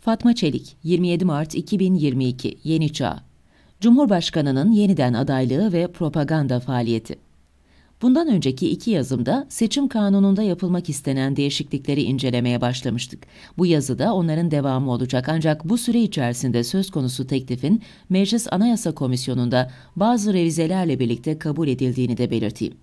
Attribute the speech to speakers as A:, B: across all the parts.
A: Fatma Çelik, 27 Mart 2022, Yeni Çağ. Cumhurbaşkanının yeniden adaylığı ve propaganda faaliyeti. Bundan önceki iki yazımda seçim kanununda yapılmak istenen değişiklikleri incelemeye başlamıştık. Bu yazıda onların devamı olacak ancak bu süre içerisinde söz konusu teklifin Meclis Anayasa Komisyonu'nda bazı revizelerle birlikte kabul edildiğini de belirteyim.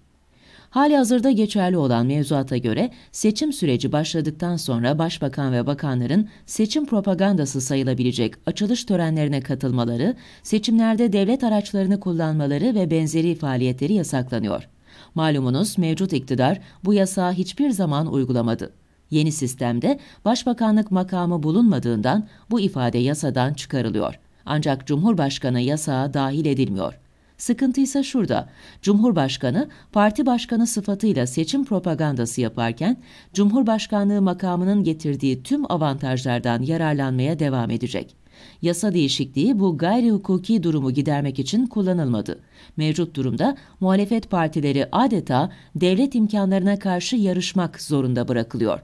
A: Hali hazırda geçerli olan mevzuata göre seçim süreci başladıktan sonra başbakan ve bakanların seçim propagandası sayılabilecek açılış törenlerine katılmaları, seçimlerde devlet araçlarını kullanmaları ve benzeri faaliyetleri yasaklanıyor. Malumunuz mevcut iktidar bu yasağı hiçbir zaman uygulamadı. Yeni sistemde başbakanlık makamı bulunmadığından bu ifade yasadan çıkarılıyor. Ancak Cumhurbaşkanı yasağa dahil edilmiyor. Sıkıntı ise şurada. Cumhurbaşkanı parti başkanı sıfatıyla seçim propagandası yaparken Cumhurbaşkanlığı makamının getirdiği tüm avantajlardan yararlanmaya devam edecek. Yasa değişikliği bu gayri hukuki durumu gidermek için kullanılmadı. Mevcut durumda muhalefet partileri adeta devlet imkanlarına karşı yarışmak zorunda bırakılıyor.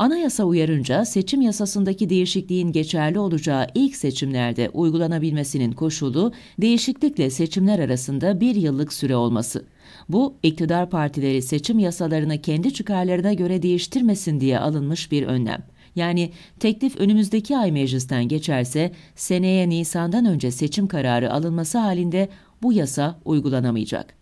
A: Anayasa uyarınca seçim yasasındaki değişikliğin geçerli olacağı ilk seçimlerde uygulanabilmesinin koşulu değişiklikle seçimler arasında bir yıllık süre olması. Bu, iktidar partileri seçim yasalarını kendi çıkarlarına göre değiştirmesin diye alınmış bir önlem. Yani teklif önümüzdeki ay meclisten geçerse seneye Nisan'dan önce seçim kararı alınması halinde bu yasa uygulanamayacak.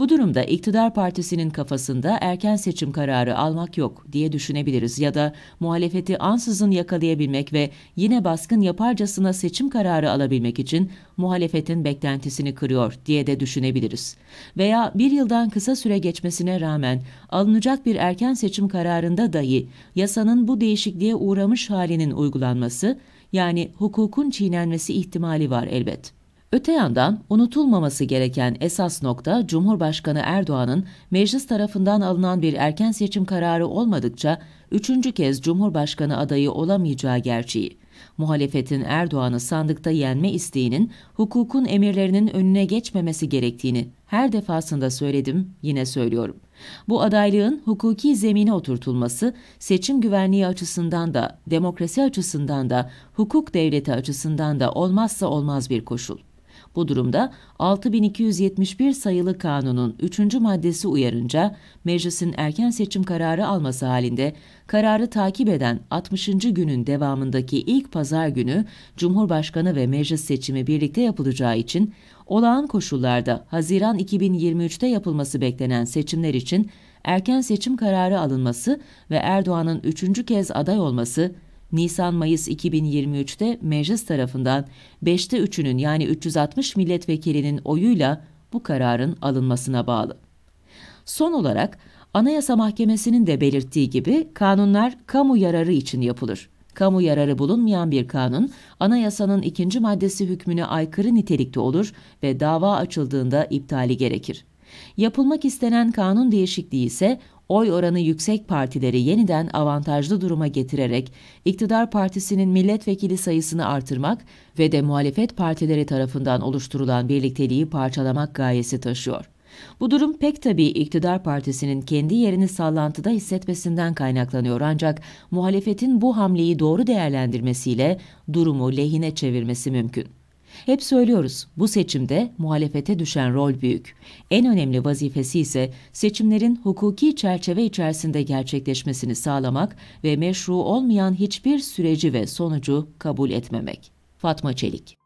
A: Bu durumda iktidar partisinin kafasında erken seçim kararı almak yok diye düşünebiliriz ya da muhalefeti ansızın yakalayabilmek ve yine baskın yaparcasına seçim kararı alabilmek için muhalefetin beklentisini kırıyor diye de düşünebiliriz. Veya bir yıldan kısa süre geçmesine rağmen alınacak bir erken seçim kararında dahi yasanın bu değişikliğe uğramış halinin uygulanması yani hukukun çiğnenmesi ihtimali var elbet. Öte yandan unutulmaması gereken esas nokta Cumhurbaşkanı Erdoğan'ın meclis tarafından alınan bir erken seçim kararı olmadıkça üçüncü kez Cumhurbaşkanı adayı olamayacağı gerçeği. Muhalefetin Erdoğan'ı sandıkta yenme isteğinin hukukun emirlerinin önüne geçmemesi gerektiğini her defasında söyledim, yine söylüyorum. Bu adaylığın hukuki zemine oturtulması seçim güvenliği açısından da, demokrasi açısından da, hukuk devleti açısından da olmazsa olmaz bir koşul. Bu durumda 6271 sayılı kanunun 3. maddesi uyarınca meclisin erken seçim kararı alması halinde kararı takip eden 60. günün devamındaki ilk pazar günü Cumhurbaşkanı ve meclis seçimi birlikte yapılacağı için olağan koşullarda Haziran 2023'te yapılması beklenen seçimler için erken seçim kararı alınması ve Erdoğan'ın üçüncü kez aday olması Nisan-Mayıs 2023'te meclis tarafından 5'te 3'ünün yani 360 milletvekilinin oyuyla bu kararın alınmasına bağlı. Son olarak Anayasa Mahkemesi'nin de belirttiği gibi kanunlar kamu yararı için yapılır. Kamu yararı bulunmayan bir kanun, anayasanın ikinci maddesi hükmüne aykırı nitelikte olur ve dava açıldığında iptali gerekir. Yapılmak istenen kanun değişikliği ise oy oranı yüksek partileri yeniden avantajlı duruma getirerek iktidar partisinin milletvekili sayısını artırmak ve de muhalefet partileri tarafından oluşturulan birlikteliği parçalamak gayesi taşıyor. Bu durum pek tabii iktidar partisinin kendi yerini sallantıda hissetmesinden kaynaklanıyor ancak muhalefetin bu hamleyi doğru değerlendirmesiyle durumu lehine çevirmesi mümkün. Hep söylüyoruz, bu seçimde muhalefete düşen rol büyük. En önemli vazifesi ise seçimlerin hukuki çerçeve içerisinde gerçekleşmesini sağlamak ve meşru olmayan hiçbir süreci ve sonucu kabul etmemek. Fatma Çelik